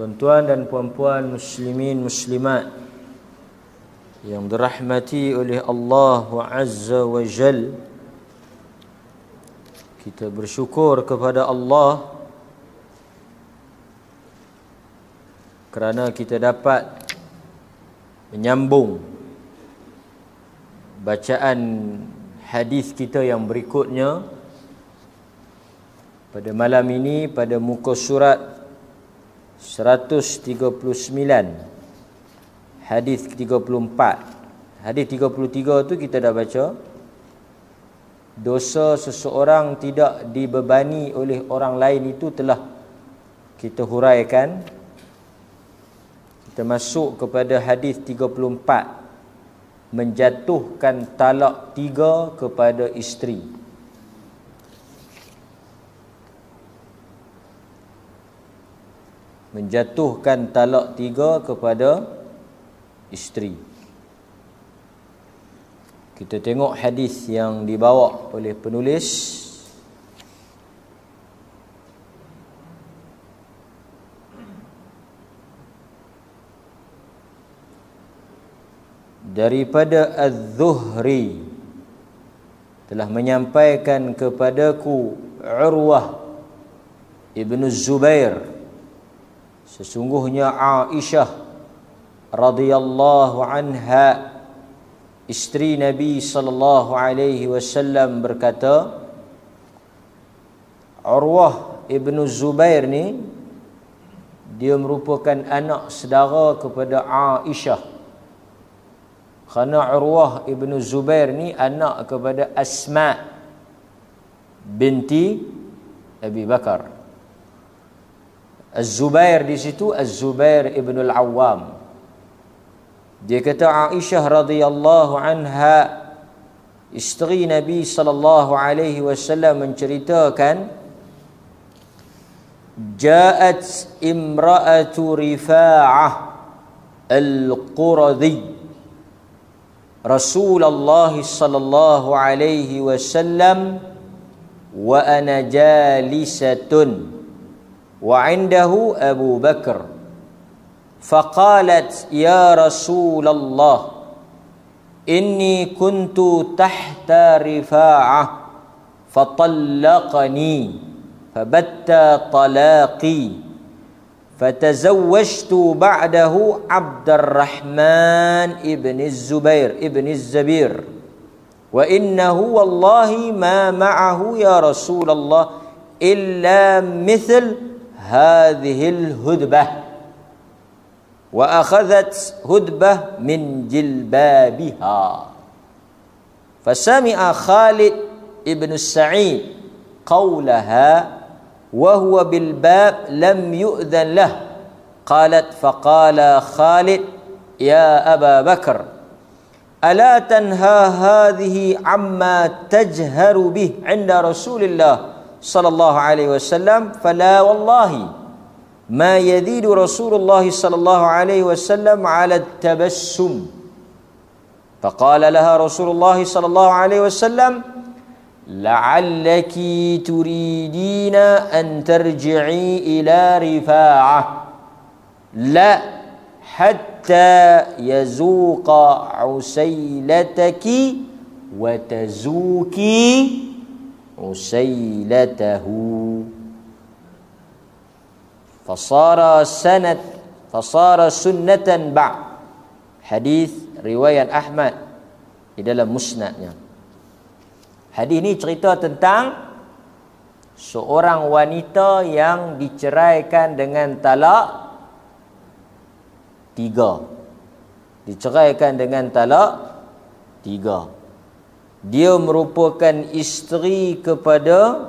tuan-tuan dan puan-puan muslimin muslimat yang dirahmati oleh Allah Azza wa Jal kita bersyukur kepada Allah kerana kita dapat menyambung bacaan hadis kita yang berikutnya pada malam ini pada muka surat 139 hadis 34 hadis 33 tu kita dah baca dosa seseorang tidak dibebani oleh orang lain itu telah kita huraikan kita masuk kepada hadis 34 menjatuhkan talak tiga kepada isteri menjatuhkan talak tiga kepada isteri. Kita tengok hadis yang dibawa oleh penulis. Daripada Az-Zuhri telah menyampaikan kepadaku Urwah ibnu Zubair sesungguhnya Aisyah radhiyallahu anha isteri Nabi sallallahu alaihi wasallam berkata Urwah ibnu Zubair ni dia merupakan anak saudara kepada Aisyah kerana Urwah ibnu Zubair ni anak kepada Asma binti Abi Bakar Az-Zubair di situ Az-Zubair ibn al-Awwam. Dia kata Aisyah radhiyallahu anha isteri Nabi sallallahu alaihi wasallam menceritakan Ja'at imra'atu Rifa'ah al-Quradhi Rasulullah sallallahu alaihi wasallam wa ana jalisatun وعنده أبو بكر فقالت يا رسول الله إني كنت تحت رفاعة فطلقني فبت طلاقي فتزوجت بعده عبد الرحمن ابن الزبير ابن الزبير وإنه والله ما معه يا رسول الله إلا مثل هذه الهدبة وأخذت هدبة من جلبابها فسمع خالد ابن السعيد قولها وهو بالباب لم يؤذن له قالت فقال خالد يا أبا بكر ألا تنهى هذه عما تجهر به عند رسول الله صلى الله عليه وسلم فلا والله ما يزيد رسول الله صلى الله عليه وسلم على التبسم فقال لها رسول الله صلى الله عليه وسلم لعلك تريدين أن ترجعي إلى رفاعة لا حتى يزوق عسيلتك وتزوكي عسيلته فصار سنة فصار سنة بعد Hadis riwayat Ahmad di dalam musnadnya Hadis ni cerita tentang Seorang wanita yang diceraikan dengan talak Tiga Diceraikan dengan talak Tiga dia merupakan isteri kepada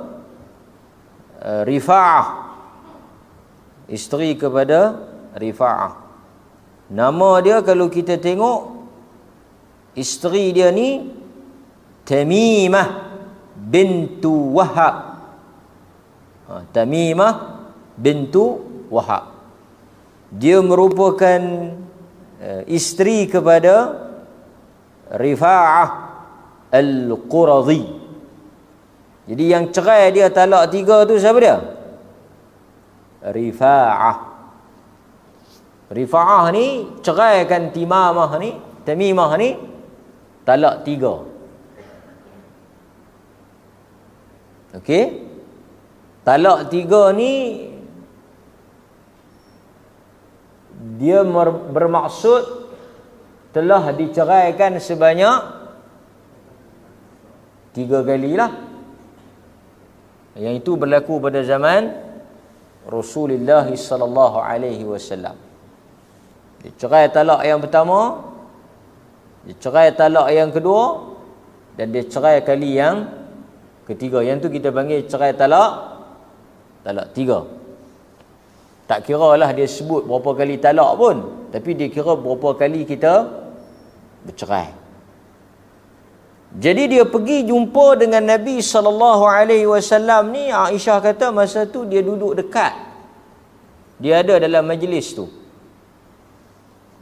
uh, Rifa'ah isteri kepada Rifa'ah nama dia kalau kita tengok isteri dia ni Tamimah bintu Wahab ha, Tamimah bintu Wahab dia merupakan uh, isteri kepada Rifa'ah Al-Quradhi Jadi yang cerai dia talak tiga tu siapa dia? Rifa'ah Rifa'ah ni ceraikan timamah ni Tamimah ni Talak tiga Okey Talak tiga ni Dia bermaksud Telah diceraikan sebanyak Tiga kali lah Yang itu berlaku pada zaman Rasulullah sallallahu alaihi wasallam. Dia talak yang pertama, dia talak yang kedua dan dia kali yang ketiga. Yang tu kita panggil cerai talak talak tiga. Tak kira lah dia sebut berapa kali talak pun, tapi dia kira berapa kali kita bercerai. Jadi dia pergi jumpa dengan Nabi sallallahu alaihi wasallam ni Aisyah kata masa tu dia duduk dekat. Dia ada dalam majlis tu.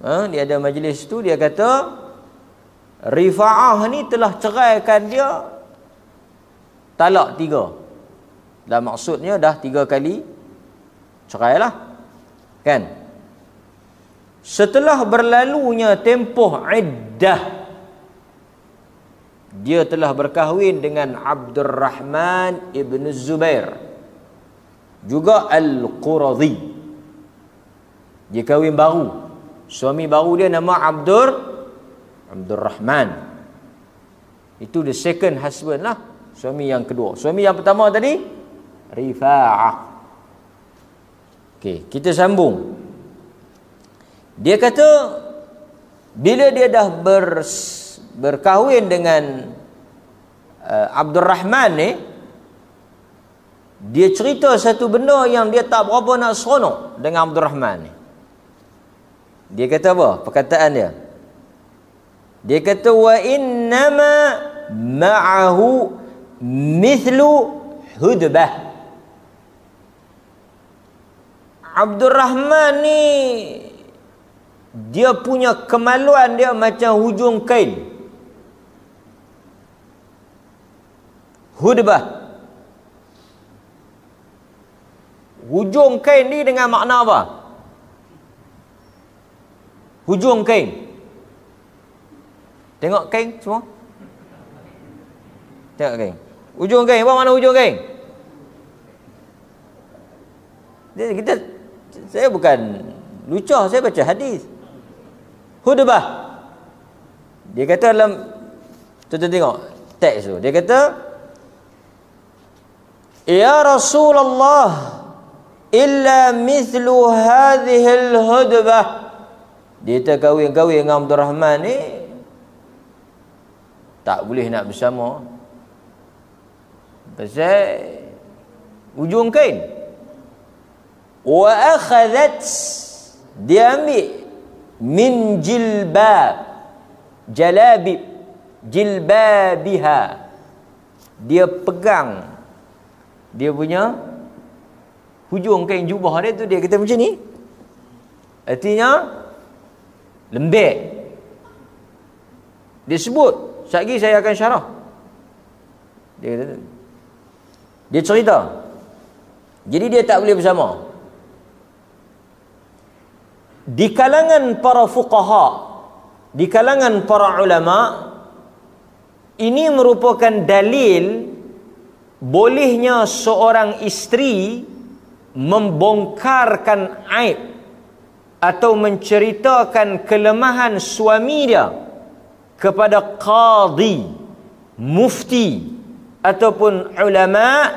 Ha? dia ada majlis tu dia kata Rifaah ni telah ceraikan dia talak tiga. Dan maksudnya dah tiga kali cerai lah. Kan? Setelah berlalunya tempoh iddah dia telah berkahwin dengan Rahman Ibn Zubair Juga Al-Quradhi Dia kahwin baru Suami baru dia nama Abdur Rahman. Itu the second husband lah Suami yang kedua Suami yang pertama tadi Rifa'ah Okay, kita sambung Dia kata Bila dia dah bersih berkahwin dengan uh, Abdul Rahman ni dia cerita satu benda yang dia tak berapa nak seronok dengan Abdul Rahman ni. Dia kata apa? Perkataan dia. Dia kata wa innama ma'ahu mithlu hudbah. Abdul Rahman ni dia punya kemaluan dia macam hujung kain. Hudbah Hujung kain ni dengan makna apa? Hujung kain Tengok kain semua Tengok kain Hujung kain, apa makna hujung kain? Kita, saya bukan lucu, saya baca hadis Hudbah Dia kata dalam tu tuan tengok teks tu Dia kata Ya Rasulullah Illa mithlu hadihil hudbah Dia terkawin-kawin dengan Abdul Rahman ni Tak boleh nak bersama Pasal Ujung kain Wa akhazat Dia ambil Min jilbab Jalabib Jilbabihah Dia pegang dia punya hujung kain jubah dia tu dia kata macam ni artinya lembek dia sebut satgi saya akan syarah dia kata dia cerita jadi dia tak boleh bersama di kalangan para fuqaha di kalangan para ulama ini merupakan dalil bolehnya seorang isteri membongkarkan aib atau menceritakan kelemahan suami dia kepada qadi mufti ataupun ulama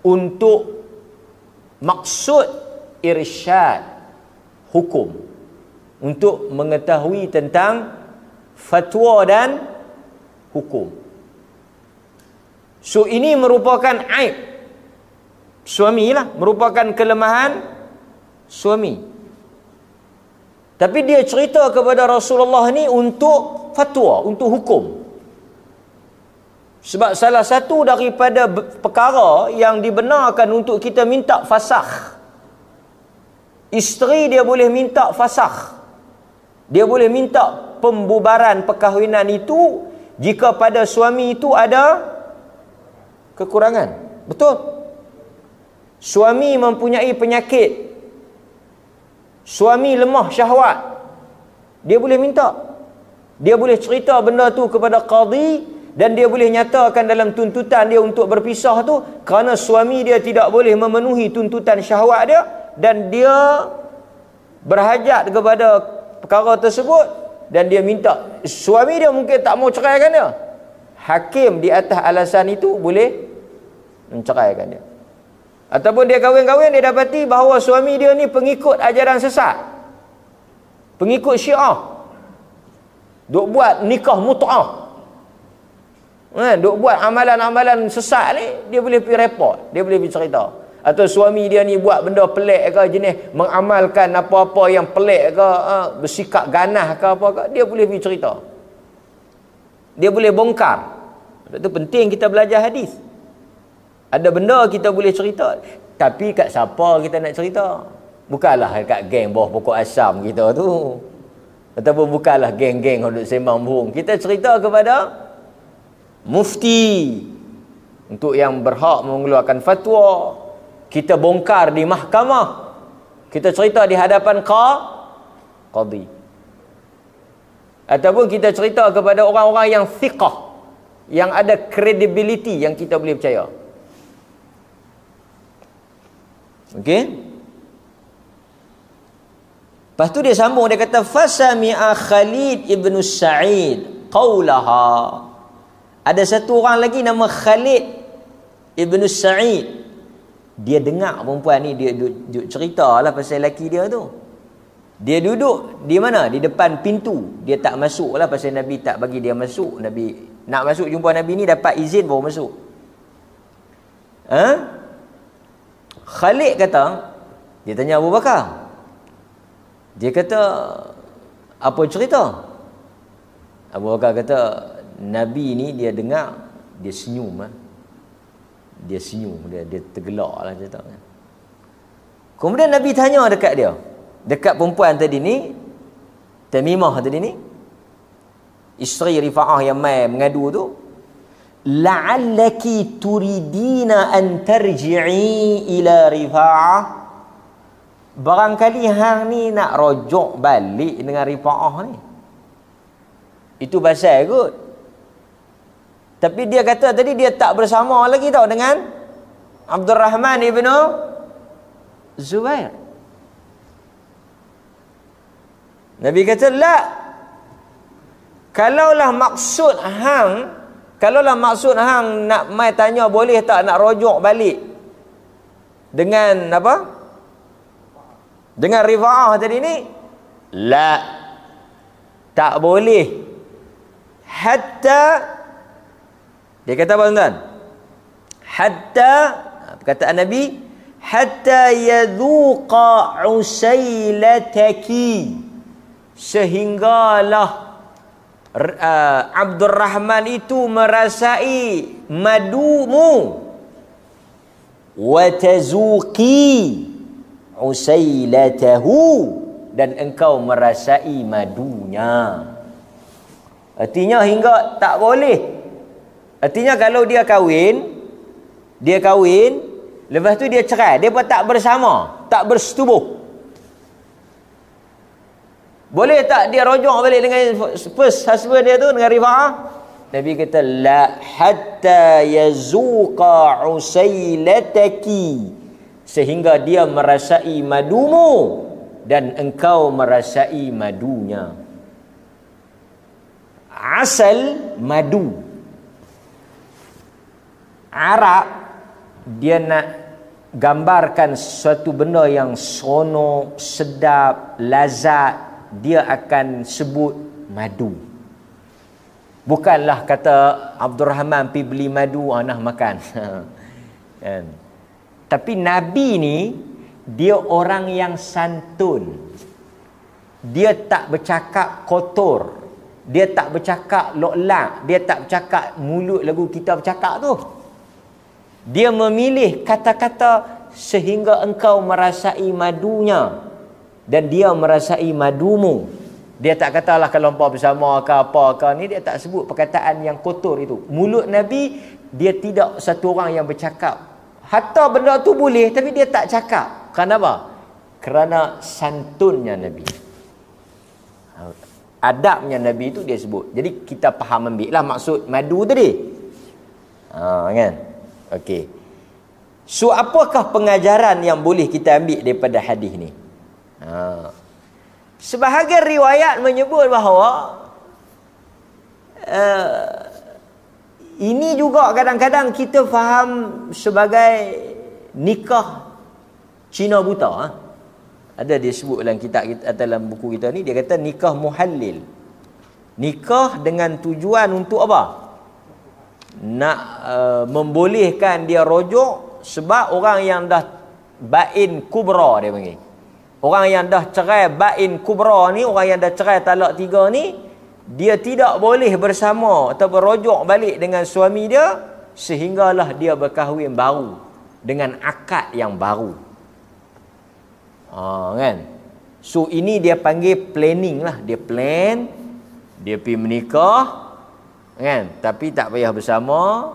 untuk maksud irsyad hukum untuk mengetahui tentang fatwa dan hukum So ini merupakan aib suami lah, merupakan kelemahan suami. Tapi dia cerita kepada Rasulullah ni untuk fatwa, untuk hukum. Sebab salah satu daripada perkara yang dibenarkan untuk kita minta fasah, Isteri dia boleh minta fasah, Dia boleh minta pembubaran perkahwinan itu jika pada suami itu ada kekurangan. Betul. Suami mempunyai penyakit. Suami lemah syahwat. Dia boleh minta. Dia boleh cerita benda tu kepada qadi dan dia boleh nyatakan dalam tuntutan dia untuk berpisah tu kerana suami dia tidak boleh memenuhi tuntutan syahwat dia dan dia berhajat kepada perkara tersebut dan dia minta suami dia mungkin tak mau ceraikan dia hakim di atas alasan itu boleh menceraikan dia. Ataupun dia kahwin-kahwin dia dapati bahawa suami dia ni pengikut ajaran sesat. Pengikut Syiah. Duk buat nikah mut'ah. Kan, duk buat amalan-amalan sesat ni dia boleh pergi report, dia boleh pergi cerita. Atau suami dia ni buat benda pelik ke jenis mengamalkan apa-apa yang pelik ke eh, bersikap ganas ke apa ke dia boleh pergi cerita. Dia boleh bongkar. Sebab tu penting kita belajar hadis. Ada benda kita boleh cerita. Tapi kat siapa kita nak cerita? Bukanlah kat geng bawah pokok asam kita tu. Ataupun bukanlah geng-geng yang duduk sembang burung. Kita cerita kepada mufti. Untuk yang berhak mengeluarkan fatwa. Kita bongkar di mahkamah. Kita cerita di hadapan qa. Qadhi. Ataupun kita cerita kepada orang-orang yang siqah yang ada credibility yang kita boleh percaya. Okey. Lepas tu dia sambung dia kata fasami'a Khalid ibn Sa'id qaulaha. Ada satu orang lagi nama Khalid ibn Sa'id. Dia dengar perempuan ni dia duduk duk cerita lah pasal lelaki dia tu. Dia duduk di mana? Di depan pintu. Dia tak masuk lah pasal Nabi tak bagi dia masuk. Nabi nak masuk jumpa Nabi ni dapat izin baru masuk. Ha? Khalid kata, dia tanya Abu Bakar. Dia kata, apa cerita? Abu Bakar kata, Nabi ni dia dengar, dia senyum. Ha. Dia senyum, dia, dia tergelak lah cerita. Kemudian Nabi tanya dekat dia, dekat perempuan tadi ni, Tamimah tadi ni, isteri Rifaah yang mai mengadu tu la'allaki turidina an tarji'i ila Rifaah barangkali hang ni nak rojok balik dengan Rifaah ni itu bahasa kot tapi dia kata tadi dia tak bersama lagi tau dengan Abdul Rahman ibn Zubair Nabi kata, La, Kalaulah maksud hang, kalaulah maksud hang nak mai tanya boleh tak nak rujuk balik dengan apa? Dengan rifaah tadi ni? La. Tak boleh. Hatta dia kata apa tuan Hatta ha, kata Nabi hatta yadhuqa usailataki sehinggalah Eh, Abdul Rahman itu merasai madumu wa tazuqi usailatahu dan engkau merasai madunya artinya hingga tak boleh artinya kalau dia kahwin dia kahwin lepas tu dia cerai dia pun tak bersama tak bersetubuh boleh tak dia rojok balik dengan first husband dia tu dengan Rifa'ah? Nabi kata la hatta yazuqa usailataki sehingga dia merasai madumu dan engkau merasai madunya. Asal madu. Arab dia nak gambarkan sesuatu benda yang sono, sedap, lazat, dia akan sebut madu. Bukanlah kata Abdul Rahman pi beli madu anak makan. Kan? Tapi Nabi ni dia orang yang santun. Dia tak bercakap kotor. Dia tak bercakap loklak. Dia tak bercakap mulut lagu kita bercakap tu. Dia memilih kata-kata sehingga engkau merasai madunya dan dia merasai madumu dia tak katalah kalau hampa bersama ke apa ke ni dia tak sebut perkataan yang kotor itu mulut nabi dia tidak satu orang yang bercakap hatta benda tu boleh tapi dia tak cakap kenapa kerana santunnya nabi adabnya nabi itu dia sebut jadi kita faham ambil lah maksud madu tadi ha kan okey so apakah pengajaran yang boleh kita ambil daripada hadis ni Ha. Sebahagian riwayat menyebut bahawa uh, ini juga kadang-kadang kita faham sebagai nikah Cina buta. Ha? Ada dia sebut dalam kitab kita, eh, dalam buku kita ni, dia kata nikah muhallil. Nikah dengan tujuan untuk apa? Nak uh, membolehkan dia rojok sebab orang yang dah bain kubra dia panggil. Orang yang dah cerai bain kubra ni, orang yang dah cerai talak tiga ni, dia tidak boleh bersama atau berojok balik dengan suami dia, sehinggalah dia berkahwin baru. Dengan akad yang baru. Ha, kan? So, ini dia panggil planning lah. Dia plan, dia pergi menikah, kan? Tapi tak payah bersama,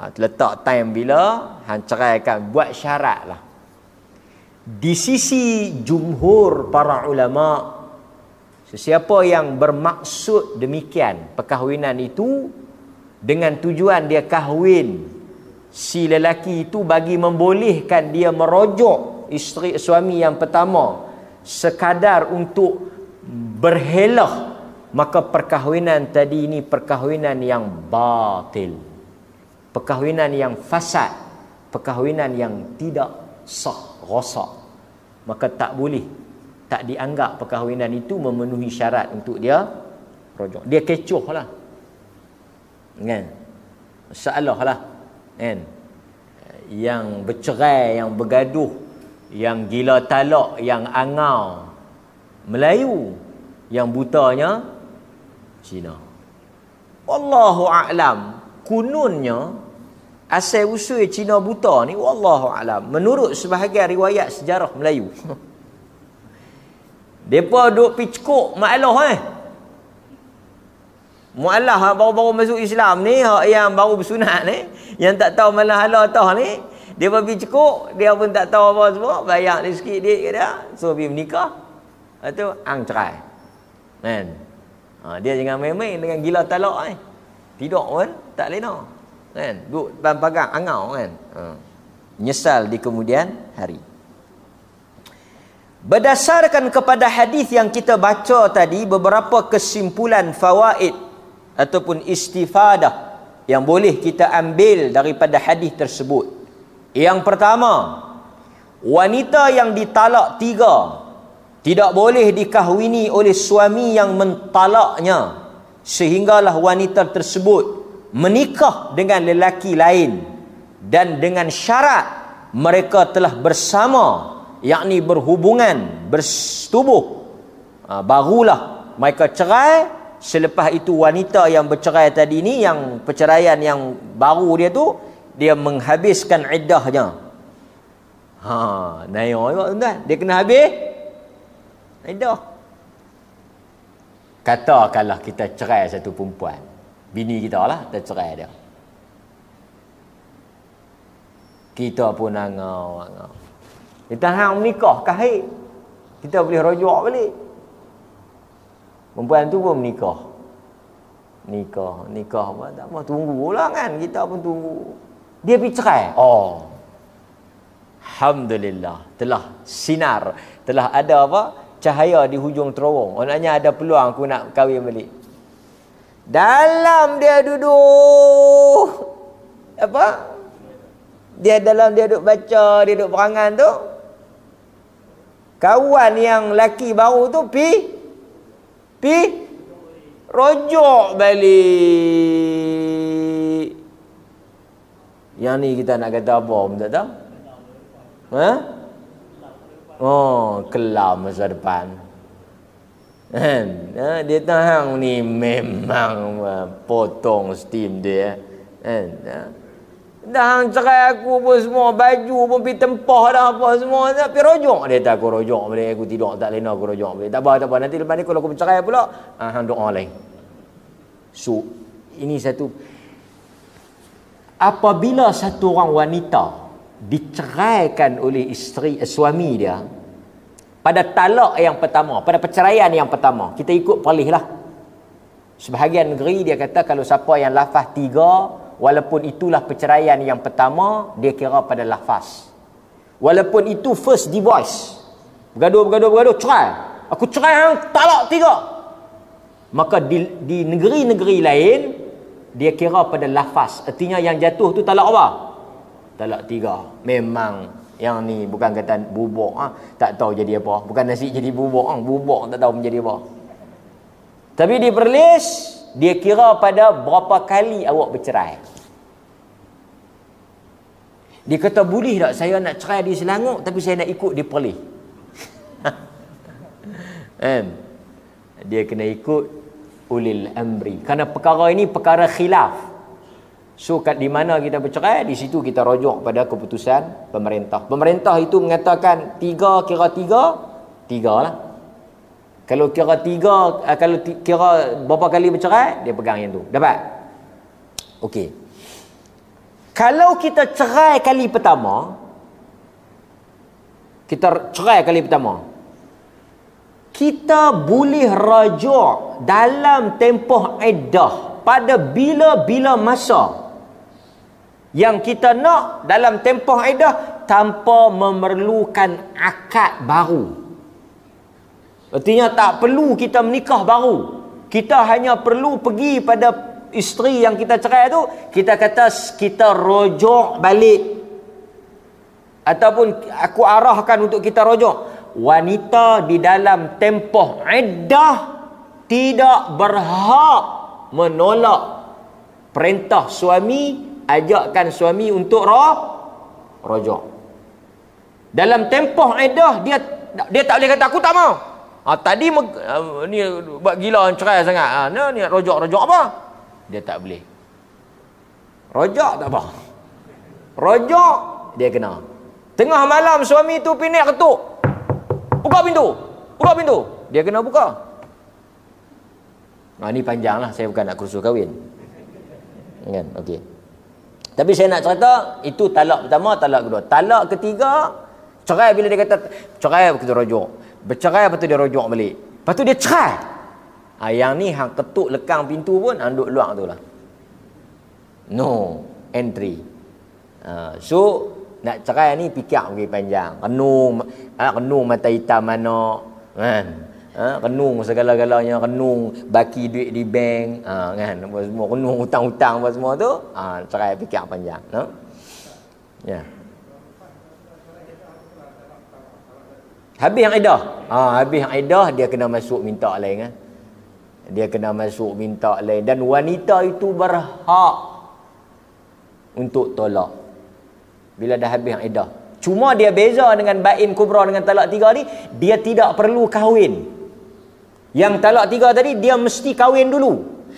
ha, letak time bila, hancerai akan buat syarat lah di sisi jumhur para ulama sesiapa yang bermaksud demikian perkahwinan itu dengan tujuan dia kahwin si lelaki itu bagi membolehkan dia merojok isteri suami yang pertama sekadar untuk berhelah maka perkahwinan tadi ini perkahwinan yang batil perkahwinan yang fasad perkahwinan yang tidak sah rosak maka tak boleh tak dianggap perkahwinan itu memenuhi syarat untuk dia rojok dia kecoh lah kan masalah lah kan yang bercerai yang bergaduh yang gila talak yang angau Melayu yang butanya Cina Wallahu a'lam kununnya asal usul Cina buta ni wallahu alam menurut sebahagian riwayat sejarah Melayu depa duk pi cekok maklah eh Mualah baru-baru masuk Islam ni hak yang baru bersunat ni yang tak tahu mana halah tah ni dia pun pergi dia pun tak tahu apa semua bayar dia sikit dia kata so pergi menikah lepas ang cerai kan ha, dia jangan main-main dengan gila talak ni eh. tidak pun tak lena kan duk depan pagar angau kan ha. menyesal di kemudian hari berdasarkan kepada hadis yang kita baca tadi beberapa kesimpulan fawaid ataupun istifadah yang boleh kita ambil daripada hadis tersebut yang pertama wanita yang ditalak tiga tidak boleh dikahwini oleh suami yang mentalaknya sehinggalah wanita tersebut menikah dengan lelaki lain dan dengan syarat mereka telah bersama yakni berhubungan bersetubuh ha, barulah mereka cerai selepas itu wanita yang bercerai tadi ni yang perceraian yang baru dia tu dia menghabiskan iddahnya ha naya juga tuan dia kena habis iddah katakanlah kita cerai satu perempuan bini kita lah tercerai dia kita pun angau angau kita hang menikah kahit kita boleh rojok balik perempuan tu pun menikah nikah nikah apa tak apa tunggu lah kan kita pun tunggu dia pergi cerai oh Alhamdulillah telah sinar telah ada apa cahaya di hujung terowong maknanya ada peluang aku nak kahwin balik dalam dia duduk apa? Dia dalam dia duduk baca, dia duduk perangan tu. Kawan yang laki baru tu pi pi rojok balik. Yang ni kita nak kata apa pun tak tahu. Ha? Oh, kelam masa depan. Kan? Dia tahu hang ni memang potong steam dia. Kan? Dah hang cerai aku pun semua baju pun pi tempah dah apa semua tak pi rojok dia tak aku rojok balik aku tidur tak lena aku rojok balik. Tak apa tak apa nanti lepas ni kalau aku bercerai pula ah hang doa lain. So ini satu apabila satu orang wanita diceraikan oleh isteri eh, suami dia pada talak yang pertama, pada perceraian yang pertama. Kita ikut perlih lah. Sebahagian negeri dia kata kalau siapa yang lafaz tiga, walaupun itulah perceraian yang pertama, dia kira pada lafaz. Walaupun itu first divorce. Bergaduh, bergaduh, bergaduh, cerai. Aku cerai yang talak tiga. Maka di, di negeri-negeri lain, dia kira pada lafaz. Artinya yang jatuh tu talak apa? Talak tiga. Memang yang ni bukan kata bubuk ah tak tahu jadi apa bukan nasi jadi bubuk ah bubuk tak tahu menjadi apa tapi dia perlis dia kira pada berapa kali awak bercerai dia kata boleh tak saya nak cerai di Selangor tapi saya nak ikut di Perlis kan? dia kena ikut ulil amri kerana perkara ini perkara khilaf So kat di mana kita bercerai Di situ kita rojok pada keputusan pemerintah Pemerintah itu mengatakan Tiga kira tiga Tiga lah Kalau kira tiga uh, Kalau t- kira berapa kali bercerai Dia pegang yang tu Dapat? Okey Kalau kita cerai kali pertama Kita cerai kali pertama kita boleh rajuk dalam tempoh iddah pada bila-bila masa yang kita nak dalam tempoh iddah tanpa memerlukan akad baru. Artinya tak perlu kita menikah baru. Kita hanya perlu pergi pada isteri yang kita cerai tu, kita kata kita rojok balik. Ataupun aku arahkan untuk kita rojok. Wanita di dalam tempoh iddah tidak berhak menolak perintah suami ajakkan suami untuk roh rojo. dalam tempoh edah dia dia tak boleh kata aku tak mau ha, tadi uh, ni buat gila cerai sangat ha, ni, ni rojok rojok apa dia tak boleh Rojo tak apa Rojo dia kena tengah malam suami tu pinik ketuk buka pintu buka pintu dia kena buka Ha, ni panjang lah. Saya bukan nak kursus kahwin. Kan? Okey. Tapi saya nak cerita itu talak pertama, talak kedua. Talak ketiga cerai bila dia kata cerai kita rujuk. Bercerai lepas tu dia rujuk balik. Lepas tu dia cerai. Ha, yang ni hang ketuk lekang pintu pun hang duduk luar tu lah. No entry. Ha, so nak cerai ni fikir lagi panjang. Renung, renung ah, mata hitam mana. Kan? ha, renung segala-galanya renung baki duit di bank ha, kan apa semua renung hutang-hutang apa semua tu ha, cerai fikir panjang no? ya yeah. habis yang idah ha, habis yang idah dia kena masuk minta lain kan dia kena masuk minta lain dan wanita itu berhak untuk tolak bila dah habis yang idah cuma dia beza dengan bain kubra dengan talak tiga ni dia tidak perlu kahwin yang talak tiga tadi dia mesti kahwin dulu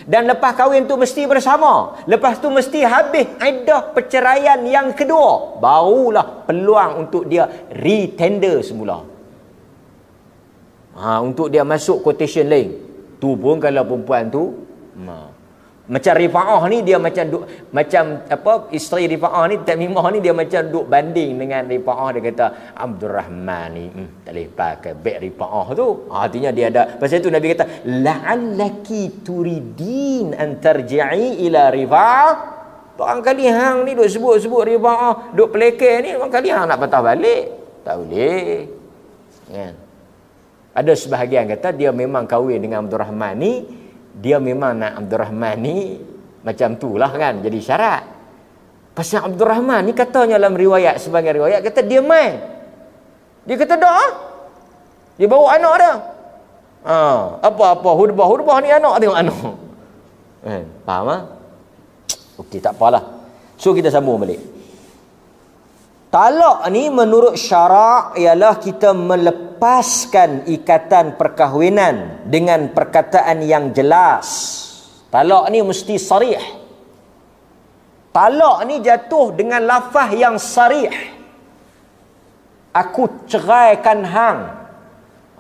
dan lepas kahwin tu mesti bersama. Lepas tu mesti habis iddah perceraian yang kedua, barulah peluang untuk dia retender semula. Ha untuk dia masuk quotation lain. Tu pun kalau perempuan tu nah. Macam Rifa'ah ni dia macam duk, macam apa isteri Rifa'ah ni Tamimah ni dia macam duk banding dengan Rifa'ah dia kata Abdul Rahman ni hmm, tak boleh pakai bek Rifa'ah tu. Ah, artinya dia ada pasal tu Nabi kata la'allaki turidin an tarji'i ila Rifa'ah. kali hang ni duk sebut-sebut Rifa'ah, duk pelekeh ni orang kali hang nak patah balik. Tak boleh. Kan. Ya. Ada sebahagian kata dia memang kahwin dengan Abdul Rahman ni dia memang nak Abdul Rahman ni macam tu lah kan jadi syarat pasal Abdul Rahman ni katanya dalam riwayat sebagai riwayat kata dia main dia kata doa ah. dia bawa anak dia ha, apa-apa hudbah-hudbah ni anak tengok anak eh, faham ha? Ah? ok tak apalah so kita sambung balik Talak ni menurut syarak ialah kita melepaskan ikatan perkahwinan dengan perkataan yang jelas. Talak ni mesti sarih. Talak ni jatuh dengan lafaz yang sarih. Aku ceraikan hang.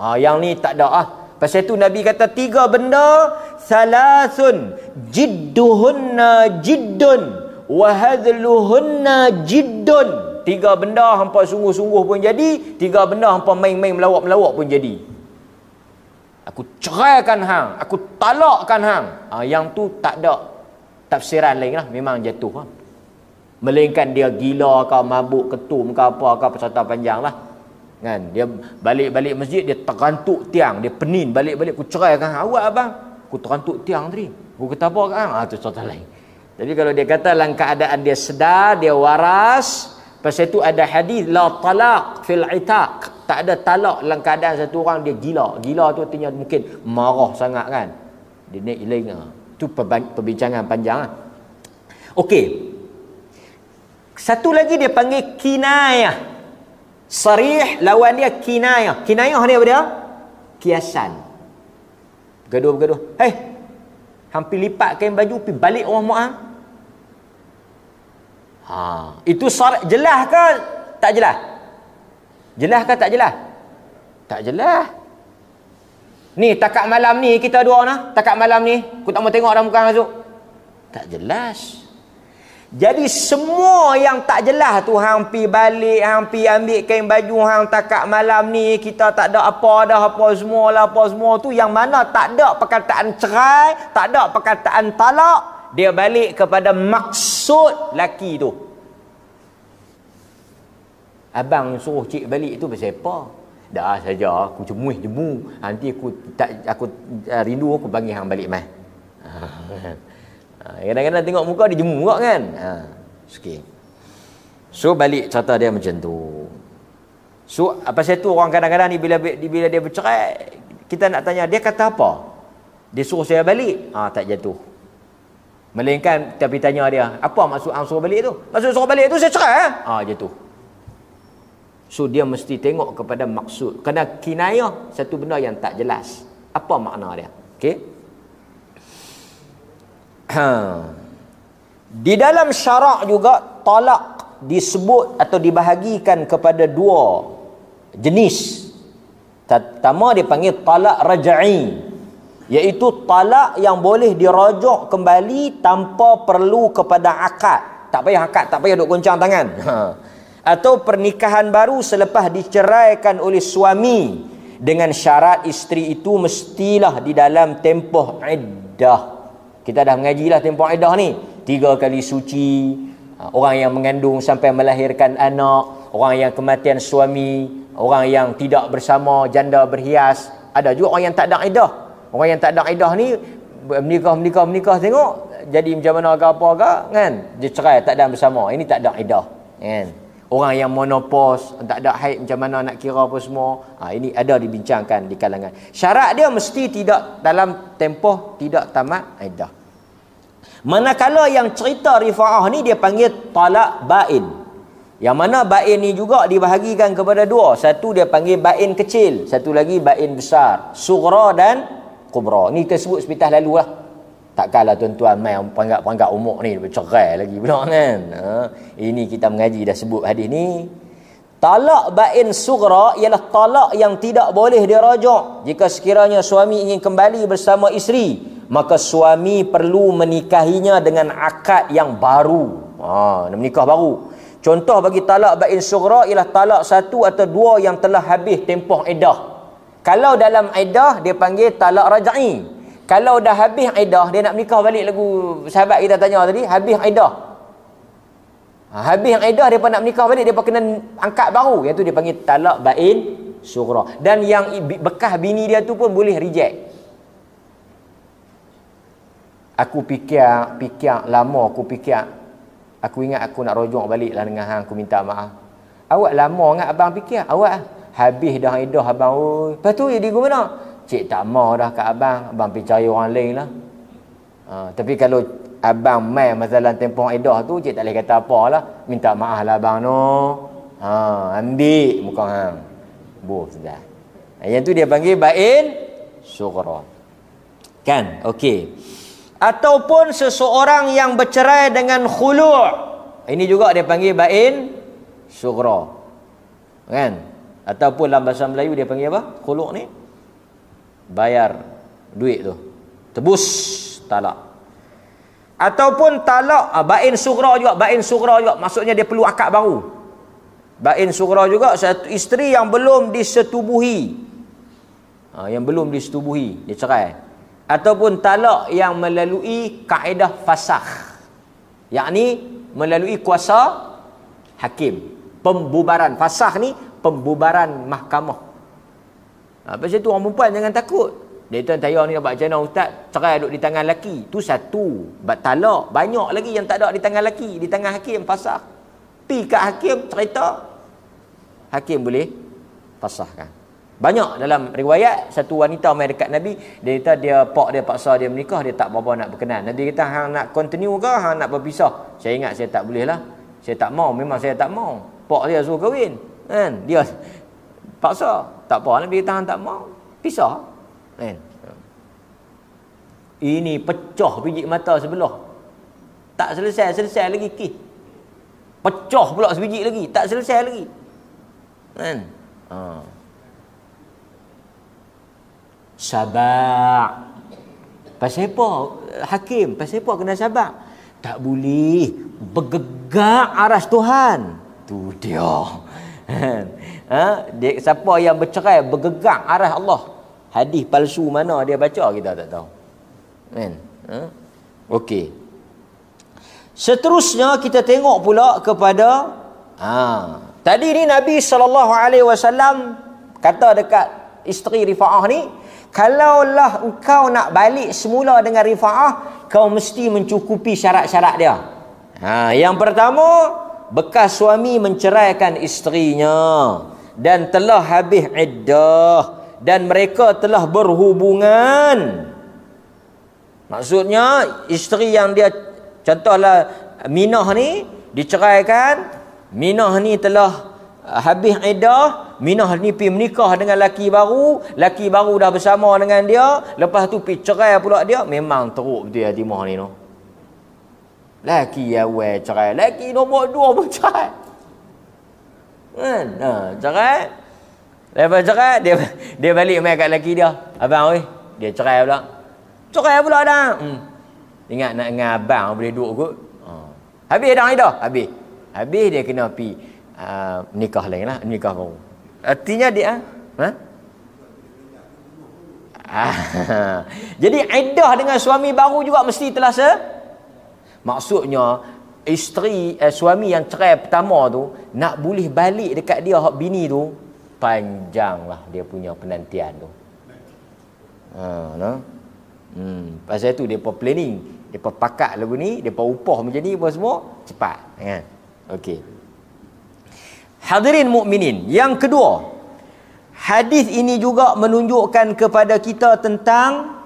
Ha, yang ni tak ada ah. Pasal tu Nabi kata tiga benda salasun jidduhunna jiddun wa hadluhunna jiddun tiga benda hampa sungguh-sungguh pun jadi tiga benda hampa main-main melawak-melawak pun jadi aku ceraikan hang aku talakkan hang ha, yang tu tak ada tafsiran lain lah memang jatuh ha. melainkan dia gila ke mabuk ketum ke apa ke peserta panjang lah kan dia balik-balik masjid dia terantuk tiang dia penin balik-balik aku ceraikan hang awak abang aku terantuk tiang tadi aku kata apa kan ha, ah, tu cerita lain jadi kalau dia kata dalam keadaan dia sedar, dia waras, Pasal itu ada hadis la talak fil itaq. Tak ada talak dalam keadaan satu orang dia gila. Gila tu artinya mungkin marah sangat kan. Dia naik ilinga. Ah. Tu perbincangan panjang lah. Okey. Satu lagi dia panggil kinayah. Sarih lawan dia kinayah. Kinayah ni apa dia? Kiasan. Gaduh-gaduh. Hei. Eh, hampir lipat kain baju. Pergi balik rumah mu'ah. Ah. Ha, itu syarat jelas ke tak jelas? Jelas ke tak jelas? Tak jelas. Ni takat malam ni kita dua nah, takat malam ni aku tak mau tengok dah muka masuk. Tak jelas. Jadi semua yang tak jelas tu hang pi balik, hang pi ambil kain baju hang takat malam ni kita tak ada apa dah apa semua lah apa semua tu yang mana tak ada perkataan cerai, tak ada perkataan talak, dia balik kepada maksud laki tu abang suruh cik balik tu pasal apa dah saja aku cemuih jemu nanti aku tak aku eh, rindu aku panggil hang balik mai ah, kadang-kadang tengok muka dia jemu juga kan ha ah, okay. so balik cerita dia macam tu so apa ah, saya tu orang kadang-kadang ni bila bila dia bercerai kita nak tanya dia kata apa dia suruh saya balik ah ha, tak jatuh Melainkan tapi tanya dia, apa maksud ang balik tu? Maksud suruh balik tu saya cerai eh? Ah ha, je tu. So dia mesti tengok kepada maksud. Kena kinayah satu benda yang tak jelas. Apa makna dia? Okey. Di dalam syarak juga talak disebut atau dibahagikan kepada dua jenis. Pertama dia panggil talak raja'i iaitu talak yang boleh dirajuk kembali tanpa perlu kepada akad tak payah akad tak payah duk goncang tangan ha. atau pernikahan baru selepas diceraikan oleh suami dengan syarat isteri itu mestilah di dalam tempoh iddah kita dah mengajilah tempoh iddah ni tiga kali suci ha, orang yang mengandung sampai melahirkan anak orang yang kematian suami orang yang tidak bersama janda berhias ada juga orang yang tak ada iddah Orang yang tak ada idah ni menikah menikah menikah tengok jadi macam mana agak apa agak kan dia cerai tak ada bersama ini tak ada idah kan orang yang monopos tak ada haid macam mana nak kira apa semua ha, ini ada dibincangkan di kalangan syarat dia mesti tidak dalam tempoh tidak tamat aidah manakala yang cerita rifaah ni dia panggil talak bain yang mana bain ni juga dibahagikan kepada dua satu dia panggil bain kecil satu lagi bain besar sugra dan kubra. Ni kita sebut sepintas lalu lah. kalah tuan-tuan main panggap-panggap umur ni bercerai lagi pula kan. Ha? Ini kita mengaji dah sebut hadis ni. Talak ba'in sugra ialah talak yang tidak boleh dirajak. Jika sekiranya suami ingin kembali bersama isteri, maka suami perlu menikahinya dengan akad yang baru. Ha, nak menikah baru. Contoh bagi talak ba'in sugra ialah talak satu atau dua yang telah habis tempoh edah. Kalau dalam aidah dia panggil talak raj'i. Kalau dah habis aidah dia nak nikah balik lagu sahabat kita tanya tadi habis aidah. Ha, habis aidah dia pun nak nikah balik dia pun kena angkat baru iaitu dia panggil talak bain sughra. Dan yang bekas bini dia tu pun boleh reject. Aku fikir fikir lama aku fikir aku ingat aku nak rujuk baliklah dengan hang aku minta maaf. Awak lama ingat abang fikir awak ah? Habis dah idah abang oh. Lepas tu jadi guna Cik tak mau dah kat abang Abang percaya orang lain lah ha, Tapi kalau abang mai masalah tempoh idah tu Cik tak boleh kata apa lah Minta maaf lah abang no ha, Ambil muka hang Buh sedar Yang tu dia panggil Ba'in Sugra Kan? Okey Ataupun seseorang yang bercerai dengan khulu' Ini juga dia panggil Ba'in Sugra Kan? ataupun dalam bahasa Melayu dia panggil apa? Khuluk ni bayar duit tu. Tebus talak. Ataupun talak ah, bain sugra juga, bain sugra juga maksudnya dia perlu akad baru. Bain sugra juga satu isteri yang belum disetubuhi. Ah, yang belum disetubuhi, dia cerai. Ataupun talak yang melalui kaedah fasah, Yang ni melalui kuasa hakim. Pembubaran. fasah ni pembubaran mahkamah. Ha, pasal tu orang perempuan jangan takut. Dia tuan saya ni nak buat macam mana ustaz? Cerai duduk di tangan lelaki. Tu satu. Talak. Banyak lagi yang tak ada di tangan lelaki. Di tangan hakim. Fasah. Pi kat hakim cerita. Hakim boleh fasahkan. Banyak dalam riwayat satu wanita main dekat Nabi, dia kata dia pak dia paksa dia menikah, dia tak berapa nak berkenan. Nabi kata hang nak continue ke hang nak berpisah? Saya ingat saya tak boleh lah. Saya tak mau, memang saya tak mau. Pak dia suruh kahwin kan dia paksa tak apa nabi kata tak mau pisah kan ini pecah biji mata sebelah tak selesai selesai lagi ki pecah pula sebiji lagi tak selesai lagi kan ha sabar pasal apa hakim pasal apa kena sabar tak boleh bergegak aras Tuhan tu dia Kan? ha? dia, siapa yang bercerai bergegak arah Allah hadis palsu mana dia baca kita tak tahu kan ha? okey seterusnya kita tengok pula kepada ha tadi ni Nabi saw alaihi wasallam kata dekat isteri Rifaah ni kalaulah kau nak balik semula dengan Rifaah kau mesti mencukupi syarat-syarat dia ha yang pertama bekas suami menceraikan isterinya dan telah habis iddah dan mereka telah berhubungan maksudnya isteri yang dia contohlah Minah ni diceraikan Minah ni telah uh, habis iddah Minah ni pergi menikah dengan laki baru laki baru dah bersama dengan dia lepas tu pergi cerai pula dia memang teruk dia di Mah ni noh Laki yang awal cerai. Lelaki nombor dua pun cerai. Kan? Hmm. Ha, cerai. Lepas cerai, dia dia balik main kat laki dia. Abang, oi. Dia cerai pula. Cerai pula ada. Hmm. Ingat nak dengan abang boleh duduk kot. Ha. Habis dah, Ida. Habis. Habis dia kena pergi uh, nikah lain lah. Nikah baru. Artinya dia... Ah, ha? Ah, ha? Jadi, Ida dengan suami baru juga mesti telah se... Maksudnya isteri eh, suami yang cerai pertama tu nak boleh balik dekat dia hak bini tu panjanglah dia punya penantian tu. Ha, nah. Hmm, pasal tu depa planning, depa pakat lagu ni, depa upah macam ni apa semua cepat, kan? Ya. Okey. Hadirin mukminin, yang kedua, hadis ini juga menunjukkan kepada kita tentang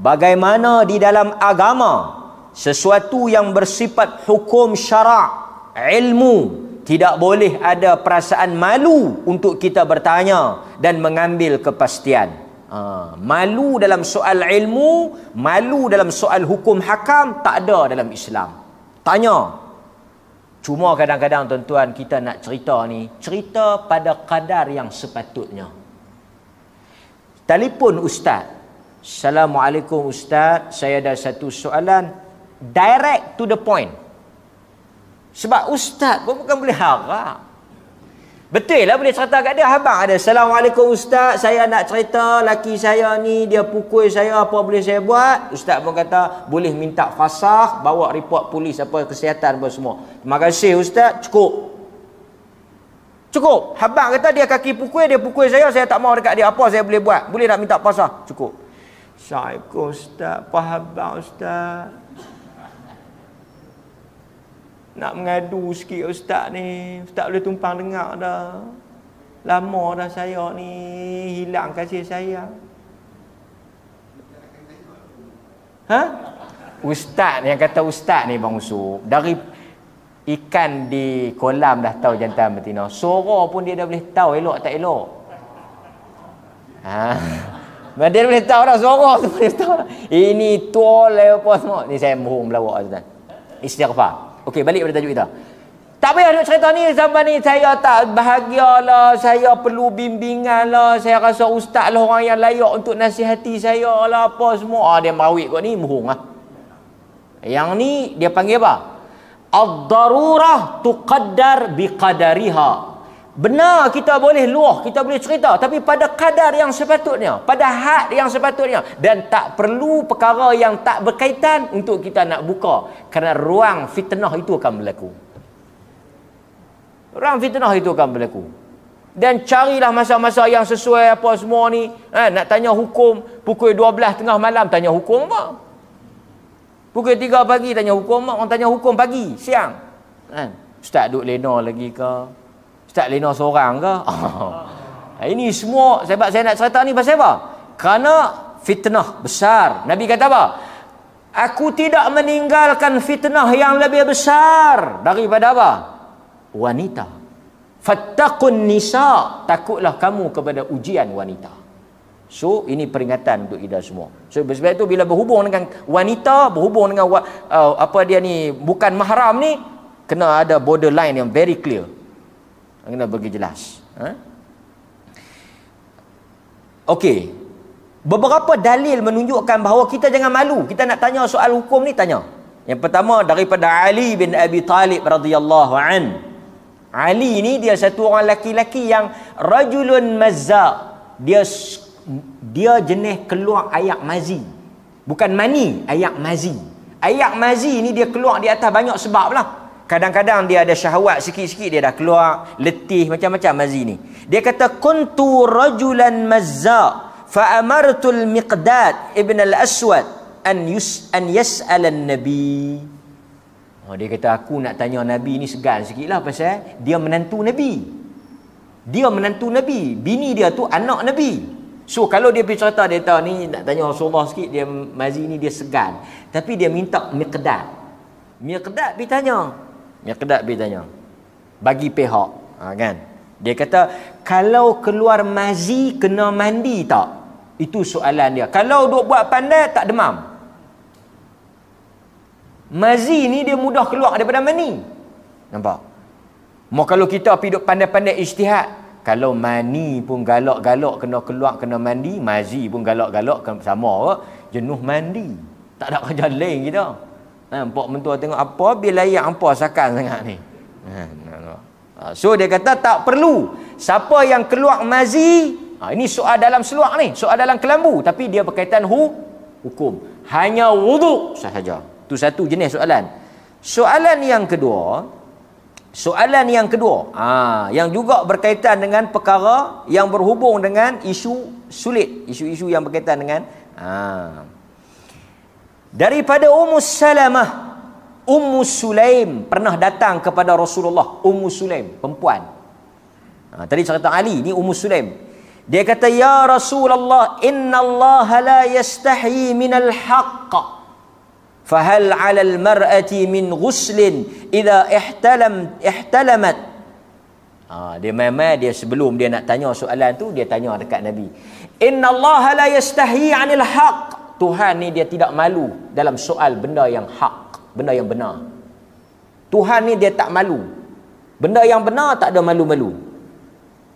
bagaimana di dalam agama sesuatu yang bersifat hukum syarak ilmu tidak boleh ada perasaan malu untuk kita bertanya dan mengambil kepastian Uh, malu dalam soal ilmu Malu dalam soal hukum hakam Tak ada dalam Islam Tanya Cuma kadang-kadang tuan-tuan kita nak cerita ni Cerita pada kadar yang sepatutnya Telepon ustaz Assalamualaikum ustaz Saya ada satu soalan direct to the point. Sebab ustaz pun bukan boleh harap. Betul lah boleh cerita kat dia. Habang ada. Assalamualaikum ustaz. Saya nak cerita laki saya ni. Dia pukul saya. Apa boleh saya buat? Ustaz pun kata. Boleh minta fasah. Bawa report polis. Apa kesihatan apa semua. Terima kasih ustaz. Cukup. Cukup. Habang kata dia kaki pukul. Dia pukul saya. Saya tak mau dekat dia. Apa saya boleh buat? Boleh nak minta fasah. Cukup. Assalamualaikum ustaz. Apa habang ustaz? Nak mengadu sikit ustaz ni Ustaz boleh tumpang dengar dah Lama dah saya ni Hilang kasih saya Ha? Ustaz yang kata ustaz ni bang usuk Dari ikan di kolam dah tahu jantan betina Suara pun dia dah boleh tahu elok tak elok Ha? Dia boleh tahu dah suara tu boleh tahu Ini tol apa semua Ni saya mohon melawak Ustaz Istighfar Okey, balik pada tajuk kita. Tak payah nak cerita ni zaman ni saya tak bahagia lah, saya perlu bimbingan lah, saya rasa ustaz lah orang yang layak untuk nasihati saya lah apa semua. Ah, dia merawik kot ni, muhung lah. Yang ni dia panggil apa? Ad-darurah tuqaddar biqadariha. Benar kita boleh luah, kita boleh cerita tapi pada kadar yang sepatutnya, pada hak yang sepatutnya dan tak perlu perkara yang tak berkaitan untuk kita nak buka kerana ruang fitnah itu akan berlaku. Ruang fitnah itu akan berlaku. Dan carilah masa-masa yang sesuai apa semua ni. Eh, nak tanya hukum pukul 12 tengah malam tanya hukum apa? Pukul 3 pagi tanya hukum apa? Orang tanya hukum pagi, siang. Eh, Ustaz duduk lena lagi ke? Ustaz Lena seorang ke? Ah. ini semua sebab saya nak cerita ni pasal apa? Kerana fitnah besar. Nabi kata apa? Aku tidak meninggalkan fitnah yang lebih besar daripada apa? Wanita. Fattakun nisa. Takutlah kamu kepada ujian wanita. So, ini peringatan untuk kita semua. So, sebab itu bila berhubung dengan wanita, berhubung dengan uh, apa dia ni, bukan mahram ni, kena ada borderline yang very clear kena bagi jelas ha? Okey. Beberapa dalil menunjukkan bahawa kita jangan malu. Kita nak tanya soal hukum ni tanya. Yang pertama daripada Ali bin Abi Talib radhiyallahu an. Ali ni dia satu orang lelaki-lelaki yang rajulun mazzaq. Dia dia jenis keluar ayak mazi. Bukan mani, ayak mazi. Ayak mazi ni dia keluar di atas banyak sebab lah. Kadang-kadang dia ada syahwat sikit-sikit dia dah keluar letih macam-macam mazi ni. Dia kata kuntu rajulan mazza fa amartul miqdad ibn al-aswad an yus an yas'al an-nabi. Oh, dia kata aku nak tanya nabi ni segan sikitlah pasal eh, dia menantu nabi. Dia menantu nabi, bini dia tu anak nabi. So kalau dia pergi cerita dia tahu ni nak tanya Rasulullah sikit dia mazi ni dia segan. Tapi dia minta miqdad. Miqdad pergi tanya. Miqdad bedanya. Bagi pihak. Ha, kan? Dia kata, kalau keluar mazi, kena mandi tak? Itu soalan dia. Kalau duk buat pandai, tak demam. Mazi ni dia mudah keluar daripada mani. Nampak? Mau kalau kita pergi duk pandai-pandai istihad, kalau mani pun galak-galak kena keluar, kena mandi, mazi pun galak-galak sama kot. Jenuh mandi. Tak ada kerja lain kita. Gitu. Eh, ha, pak mentua tengok apa bila ayat hangpa sakan sangat ni. Ha, ha, so dia kata tak perlu. Siapa yang keluar mazi? Ha, ini soal dalam seluar ni, soal dalam kelambu tapi dia berkaitan hu hukum. Hanya wuduk sahaja. Tu satu jenis soalan. Soalan yang kedua, soalan yang kedua, ha, yang juga berkaitan dengan perkara yang berhubung dengan isu sulit, isu-isu yang berkaitan dengan ah ha, daripada Ummu Salamah Ummu Sulaim pernah datang kepada Rasulullah Ummu Sulaim perempuan ha, tadi cerita Ali ni Ummu Sulaim dia kata ya Rasulullah Allah la yastahi min al-haqq fahal 'ala al-mar'ati min ghuslin idha ihtalam ihtalamat ha, dia memang dia sebelum dia nak tanya soalan tu dia tanya dekat Nabi Inna Allah la yastahi 'anil haqq Tuhan ni dia tidak malu dalam soal benda yang hak, benda yang benar. Tuhan ni dia tak malu. Benda yang benar tak ada malu-malu.